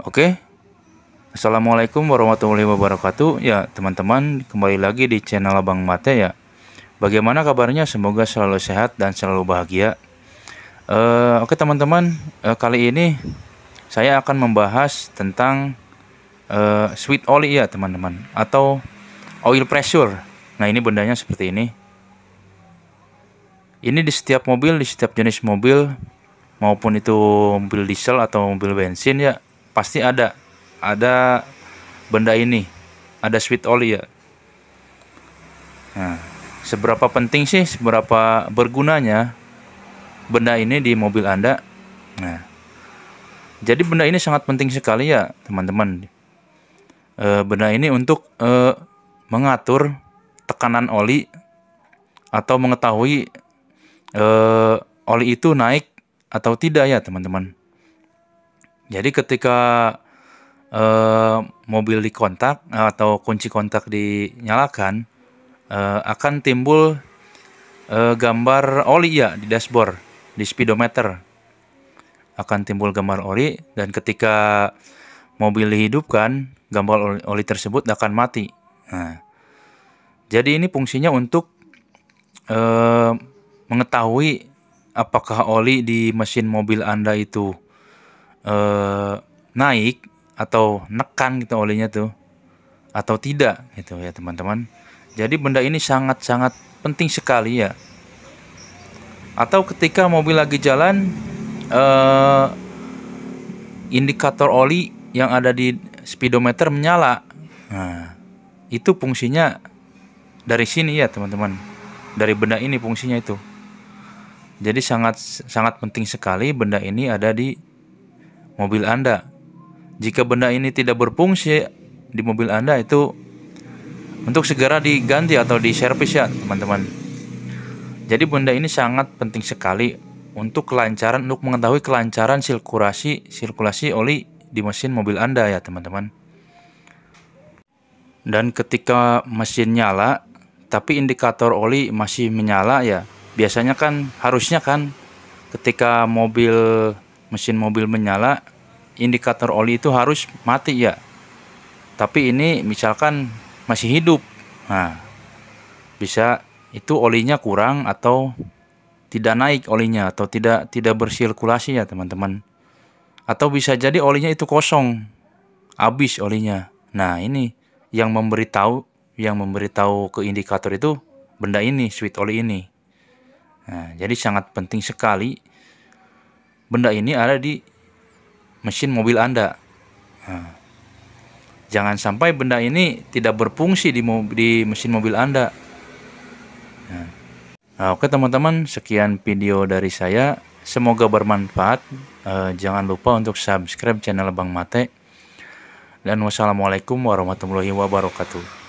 Oke. Assalamualaikum warahmatullahi wabarakatuh. Ya, teman-teman, kembali lagi di channel Abang Mate ya. Bagaimana kabarnya? Semoga selalu sehat dan selalu bahagia. Uh, Oke, teman-teman, uh, kali ini saya akan membahas tentang uh, sweet oil ya, teman-teman, atau oil pressure. Nah, ini bendanya seperti ini. Ini di setiap mobil, di setiap jenis mobil maupun itu mobil diesel atau mobil bensin ya pasti ada ada benda ini ada sweet oil ya nah, seberapa penting sih seberapa bergunanya benda ini di mobil anda nah jadi benda ini sangat penting sekali ya teman-teman e, benda ini untuk e, mengatur tekanan oli atau mengetahui e, oli itu naik atau tidak ya teman-teman jadi ketika e, mobil dikontak eh, atau kunci kontak dinyalakan e, akan timbul e, gambar oli ya di dashboard, di speedometer. Akan timbul gambar oli dan ketika mobil dihidupkan, gambar oli, oli tersebut akan mati. Nah, jadi ini fungsinya untuk e, mengetahui apakah oli di mesin mobil Anda itu eh, naik atau nekan gitu olinya tuh atau tidak gitu ya teman-teman. Jadi benda ini sangat-sangat penting sekali ya. Atau ketika mobil lagi jalan eh, indikator oli yang ada di speedometer menyala. Nah, itu fungsinya dari sini ya teman-teman. Dari benda ini fungsinya itu. Jadi sangat sangat penting sekali benda ini ada di mobil Anda. Jika benda ini tidak berfungsi di mobil Anda itu untuk segera diganti atau diservis ya teman-teman. Jadi benda ini sangat penting sekali untuk kelancaran untuk mengetahui kelancaran sirkulasi sirkulasi oli di mesin mobil Anda ya teman-teman. Dan ketika mesin nyala tapi indikator oli masih menyala ya, biasanya kan harusnya kan ketika mobil mesin mobil menyala indikator oli itu harus mati ya tapi ini misalkan masih hidup nah bisa itu olinya kurang atau tidak naik olinya atau tidak tidak bersirkulasi ya teman-teman atau bisa jadi olinya itu kosong habis olinya nah ini yang memberitahu yang memberitahu ke indikator itu benda ini sweet oli ini nah, jadi sangat penting sekali benda ini ada di mesin mobil Anda. Nah, jangan sampai benda ini tidak berfungsi di, di mesin mobil Anda. nah oke teman-teman, sekian video dari saya. Semoga bermanfaat. E, jangan lupa untuk subscribe channel Bang Mate. Dan wassalamualaikum warahmatullahi wabarakatuh.